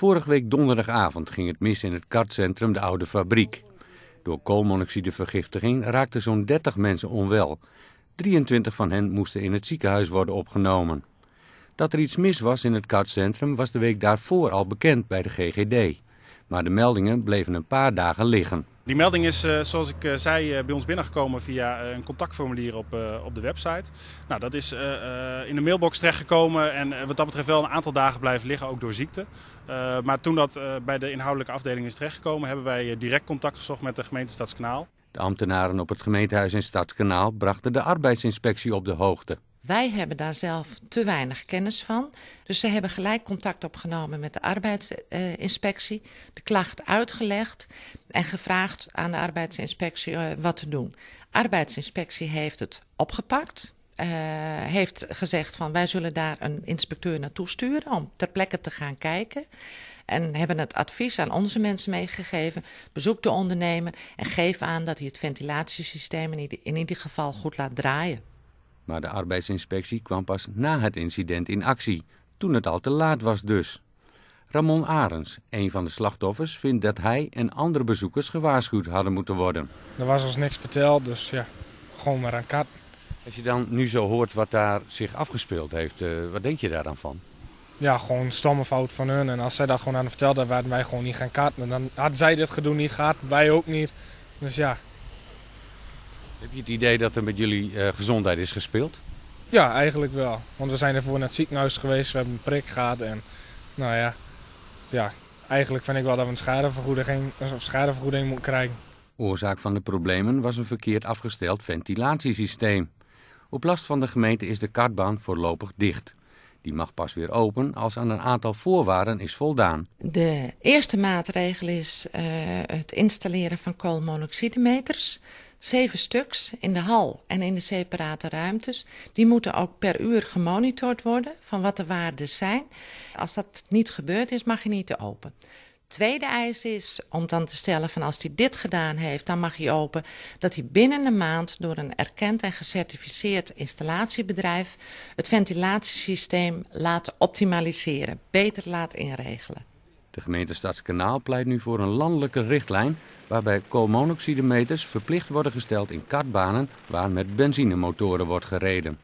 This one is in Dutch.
Vorige week donderdagavond ging het mis in het kartcentrum De Oude Fabriek. Door koolmonoxidevergiftiging raakten zo'n 30 mensen onwel. 23 van hen moesten in het ziekenhuis worden opgenomen. Dat er iets mis was in het kartcentrum was de week daarvoor al bekend bij de GGD maar de meldingen bleven een paar dagen liggen. Die melding is, eh, zoals ik eh, zei, eh, bij ons binnengekomen via een contactformulier op, op de website. Nou, dat is in de mailbox terechtgekomen en wat dat betreft wel een aantal dagen blijven liggen, ook door ziekte. maar toen dat bij de inhoudelijke afdeling is terechtgekomen, hebben wij direct contact gezocht met de gemeente Stadskanaal. De ambtenaren op het gemeentehuis in Stadskanaal brachten de arbeidsinspectie op de hoogte. Wij hebben daar zelf te weinig kennis van. Dus ze hebben gelijk contact opgenomen met de arbeidsinspectie, de klacht uitgelegd en gevraagd aan de arbeidsinspectie eh, wat te doen. Arbeidsinspectie heeft het opgepakt. Uh, heeft gezegd van wij zullen daar een inspecteur naartoe sturen om ter plekke te gaan kijken. En hebben het advies aan onze mensen meegegeven. Bezoek de ondernemer en geef aan dat hij het ventilatiesysteem in ieder, in ieder geval goed laat draaien. Maar de arbeidsinspectie kwam pas na het incident in actie, toen het al te laat was dus. Ramon Arens, een van de slachtoffers, vindt dat hij en andere bezoekers gewaarschuwd hadden moeten worden. Er was ons niks verteld, dus ja, gewoon maar aan kat. Als je dan nu zo hoort wat daar zich afgespeeld heeft, eh, wat denk je daar dan van? Ja, gewoon stomme fout van hun. En als zij dat gewoon aan verteld, vertelden, waren wij gewoon niet gaan katten. Dan had zij dit gedoe niet gehad, wij ook niet. Dus ja, heb je het idee dat er met jullie eh, gezondheid is gespeeld? Ja, eigenlijk wel. Want we zijn ervoor naar het ziekenhuis geweest, we hebben een prik gehad en nou ja, ja eigenlijk vind ik wel dat we een schadevergoeding, of schadevergoeding moeten krijgen. Oorzaak van de problemen was een verkeerd afgesteld ventilatiesysteem. Op last van de gemeente is de kartbaan voorlopig dicht. Die mag pas weer open als aan een aantal voorwaarden is voldaan. De eerste maatregel is eh, het installeren van koolmonoxidemeters. Zeven stuks in de hal en in de separate ruimtes. Die moeten ook per uur gemonitord worden van wat de waarden zijn. Als dat niet gebeurd is, mag je niet open. Tweede eis is om dan te stellen van als hij dit gedaan heeft, dan mag hij open dat hij binnen een maand door een erkend en gecertificeerd installatiebedrijf het ventilatiesysteem laat optimaliseren, beter laat inregelen. De gemeente Stadskanaal pleit nu voor een landelijke richtlijn waarbij koolmonoxidemeters verplicht worden gesteld in kartbanen waar met benzinemotoren wordt gereden.